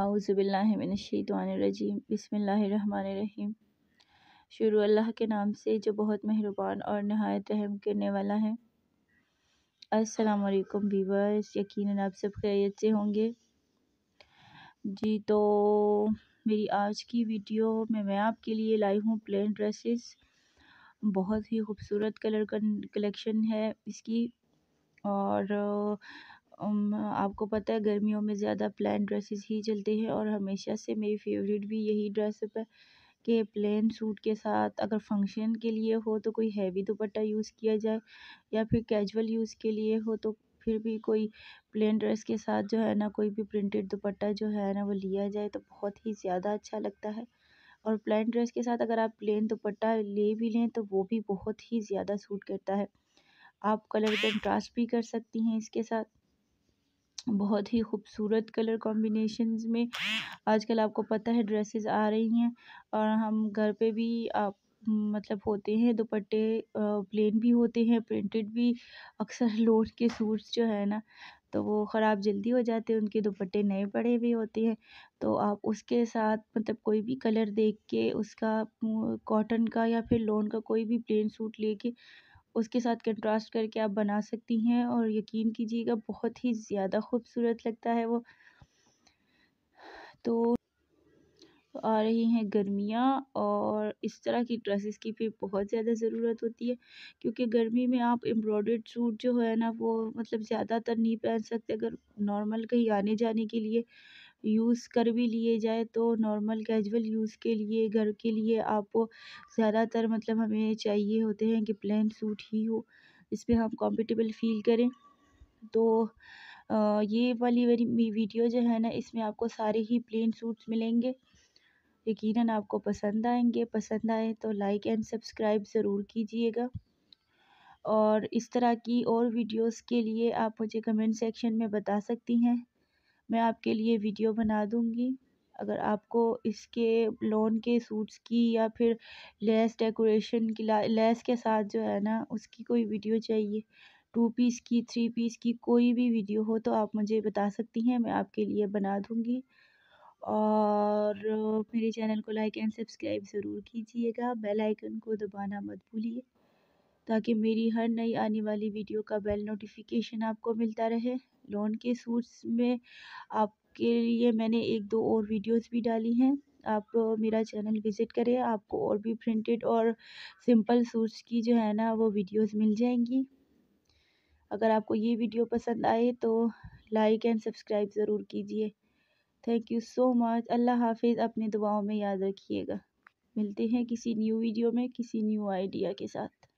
आउज़बिल्लिमिनशैतवानरजीम बसमीम शुरू अल्लाह के नाम से जो बहुत मेहरबान और नहायत रहम करने वाला है असलकम वीवर्स यकीन आप सब खैरियत से होंगे जी तो मेरी आज की वीडियो में मैं आपके लिए लाई हूँ प्लेन ड्रेसेस बहुत ही खूबसूरत कलर का कलेक्शन है इसकी और आपको पता है गर्मियों में ज़्यादा प्लेन ड्रेसेस ही चलते हैं और हमेशा से मेरी फेवरेट भी यही ड्रेसअप है कि प्लेन सूट के साथ अगर फंक्शन के लिए हो तो कोई हैवी दुपट्टा यूज़ किया जाए या फिर कैजुअल यूज़ के लिए हो तो फिर भी कोई प्लेन ड्रेस के साथ जो है ना कोई भी प्रिंटेड दुपट्टा जो है ना वो लिया जाए तो बहुत ही ज़्यादा अच्छा लगता है और प्लेन ड्रेस के साथ अगर आप प्लेन दुपट्टा ले भी लें तो वो भी बहुत ही ज़्यादा सूट करता है आप कलर कंट्रास्ट भी कर सकती हैं इसके साथ बहुत ही खूबसूरत कलर कॉम्बिनेशंस में आजकल आपको पता है ड्रेसेस आ रही हैं और हम घर पे भी आप मतलब होते हैं दुपट्टे प्लेन भी होते हैं प्रिंटेड भी अक्सर लोड के सूट्स जो है ना तो वो ख़राब जल्दी हो जाते हैं उनके दुपट्टे नए पड़े हुए होते हैं तो आप उसके साथ मतलब कोई भी कलर देख के उसका कॉटन का या फिर लोन का कोई भी प्लेन सूट लेके उसके साथ कंट्रास्ट करके आप बना सकती हैं और यकीन कीजिएगा बहुत ही ज़्यादा खूबसूरत लगता है वो तो आ रही हैं गर्मियाँ और इस तरह की ड्रेसेस की फिर बहुत ज़्यादा ज़रूरत होती है क्योंकि गर्मी में आप एम्ब्रॉयडर्ड सूट जो है ना वो मतलब ज़्यादातर नहीं पहन सकते अगर नॉर्मल कहीं आने जाने के लिए यूज़ कर भी लिए जाए तो नॉर्मल कैज़ुअल यूज़ के लिए घर के लिए आप ज़्यादातर मतलब हमें चाहिए होते हैं कि प्लेन सूट ही हो इसमें हम कंफर्टेबल फ़ील करें तो ये वाली मेरी वीडियो जो है ना इसमें आपको सारे ही प्लेन सूट्स मिलेंगे यकीनन आपको पसंद आएंगे पसंद आए तो लाइक एंड सब्सक्राइब ज़रूर कीजिएगा और इस तरह की और वीडियोस के लिए आप मुझे कमेंट सेक्शन में बता सकती हैं मैं आपके लिए वीडियो बना दूँगी अगर आपको इसके लोन के सूट्स की या फिर लेस डेकोरेशन की लेस के साथ जो है ना उसकी कोई वीडियो चाहिए टू पीस की थ्री पीस की कोई भी वीडियो हो तो आप मुझे बता सकती हैं मैं आपके लिए बना दूँगी और मेरे चैनल को लाइक एंड सब्सक्राइब ज़रूर कीजिएगा बेल आइकन को दबाना मत भूलिए ताकि मेरी हर नई आने वाली वीडियो का बेल नोटिफिकेशन आपको मिलता रहे लोन के सूट्स में आपके लिए मैंने एक दो और वीडियोस भी डाली हैं आप मेरा चैनल विज़िट करें आपको और भी प्रिंटेड और सिंपल सूट्स की जो है ना वो वीडियोस मिल जाएंगी अगर आपको ये वीडियो पसंद आए तो लाइक एंड सब्सक्राइब ज़रूर कीजिए थैंक यू सो मच अल्लाह हाफिज़ अपनी दुआओं में याद रखिएगा मिलते हैं किसी न्यू वीडियो में किसी न्यू आइडिया के साथ